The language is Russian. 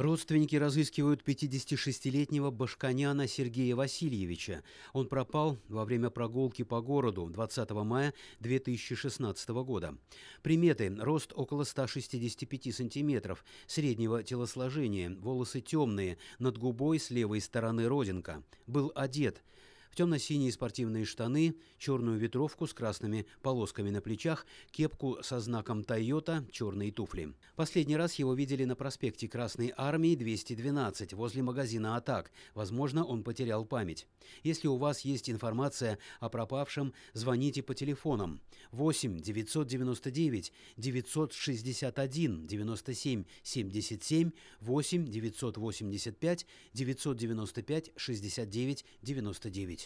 Родственники разыскивают 56-летнего башканяна Сергея Васильевича. Он пропал во время прогулки по городу 20 мая 2016 года. Приметы. Рост около 165 сантиметров, среднего телосложения, волосы темные, над губой с левой стороны родинка. Был одет в темно-синие спортивные штаны, черную ветровку с красными полосками на плечах, кепку со знаком «Тойота», черные туфли. Последний раз его видели на проспекте Красной Армии 212 возле магазина «Атак». Возможно, он потерял память. Если у вас есть информация о пропавшем, звоните по телефонам 8 999 961 97 77 8 985 995 69 99.